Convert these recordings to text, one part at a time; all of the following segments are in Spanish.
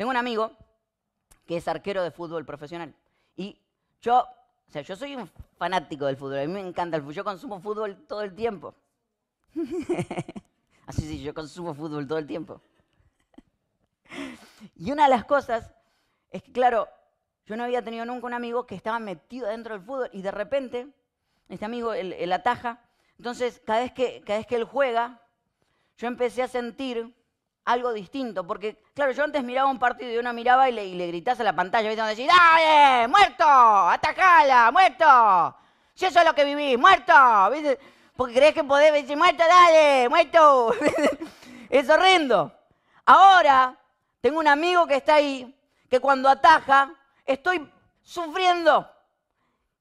Tengo un amigo que es arquero de fútbol profesional. Y yo, o sea, yo soy un fanático del fútbol. A mí me encanta el fútbol. Yo consumo fútbol todo el tiempo. Así sí, yo consumo fútbol todo el tiempo. Y una de las cosas es que, claro, yo no había tenido nunca un amigo que estaba metido dentro del fútbol y de repente, este amigo, el, el ataja. Entonces, cada vez, que, cada vez que él juega, yo empecé a sentir algo distinto. Porque, claro, yo antes miraba un partido y uno miraba y le, y a la pantalla, ¿viste? Donde ¡dale! ¡Muerto! ¡Atajala! ¡Muerto! Si eso es lo que vivís, ¡muerto! ¿Viste? Porque crees que podés decir, ¡muerto, dale! ¡Muerto! es horrendo. Ahora, tengo un amigo que está ahí, que cuando ataja, estoy sufriendo.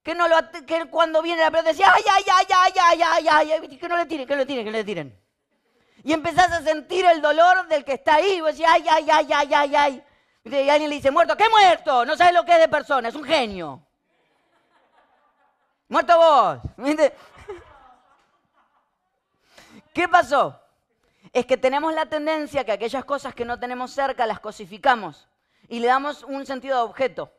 Que, no lo, que cuando viene la pelota decía, ay, ay, ay, ay, ay, ay, ay, que no le tiren, que no le tiren, que no le tiren. Y empezás a sentir el dolor del que está ahí. Y vos decís, ay, ay, ay, ay, ay, ay. Y alguien le dice, muerto, ¿qué muerto? No sabes lo que es de persona, es un genio. Muerto vos. ¿Qué pasó? Es que tenemos la tendencia que aquellas cosas que no tenemos cerca las cosificamos y le damos un sentido de objeto.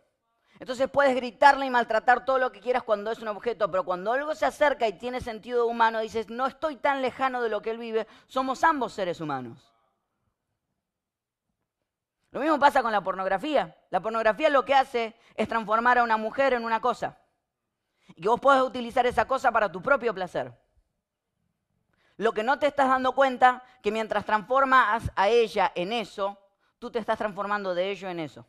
Entonces puedes gritarle y maltratar todo lo que quieras cuando es un objeto, pero cuando algo se acerca y tiene sentido humano, dices, no estoy tan lejano de lo que él vive, somos ambos seres humanos. Lo mismo pasa con la pornografía. La pornografía lo que hace es transformar a una mujer en una cosa. Y que vos podés utilizar esa cosa para tu propio placer. Lo que no te estás dando cuenta, que mientras transformas a ella en eso, tú te estás transformando de ello en eso.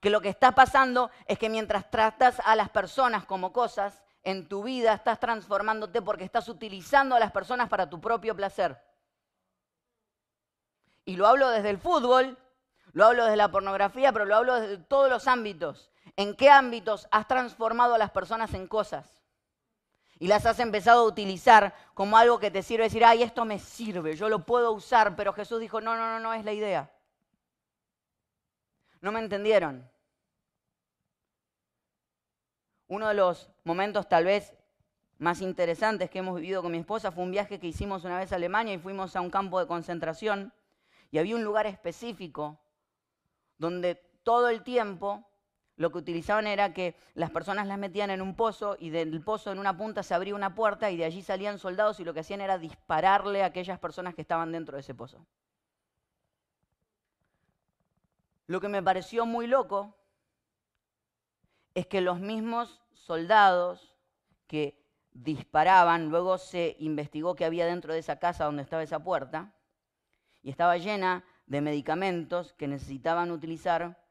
Que lo que está pasando es que mientras tratas a las personas como cosas, en tu vida estás transformándote porque estás utilizando a las personas para tu propio placer. Y lo hablo desde el fútbol, lo hablo desde la pornografía, pero lo hablo desde todos los ámbitos. ¿En qué ámbitos has transformado a las personas en cosas? y las has empezado a utilizar como algo que te sirve decir, ay, esto me sirve, yo lo puedo usar, pero Jesús dijo, no, no, no, no es la idea. No me entendieron. Uno de los momentos tal vez más interesantes que hemos vivido con mi esposa fue un viaje que hicimos una vez a Alemania y fuimos a un campo de concentración y había un lugar específico donde todo el tiempo lo que utilizaban era que las personas las metían en un pozo y del pozo en una punta se abría una puerta y de allí salían soldados y lo que hacían era dispararle a aquellas personas que estaban dentro de ese pozo. Lo que me pareció muy loco es que los mismos soldados que disparaban, luego se investigó que había dentro de esa casa donde estaba esa puerta, y estaba llena de medicamentos que necesitaban utilizar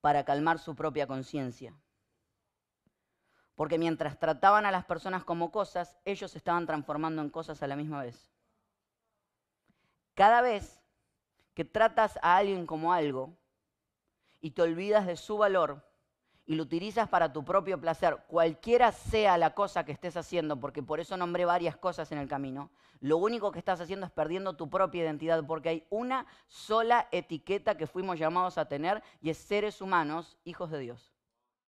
para calmar su propia conciencia. Porque mientras trataban a las personas como cosas, ellos se estaban transformando en cosas a la misma vez. Cada vez que tratas a alguien como algo y te olvidas de su valor, y lo utilizas para tu propio placer, cualquiera sea la cosa que estés haciendo, porque por eso nombré varias cosas en el camino, lo único que estás haciendo es perdiendo tu propia identidad, porque hay una sola etiqueta que fuimos llamados a tener y es seres humanos, hijos de Dios.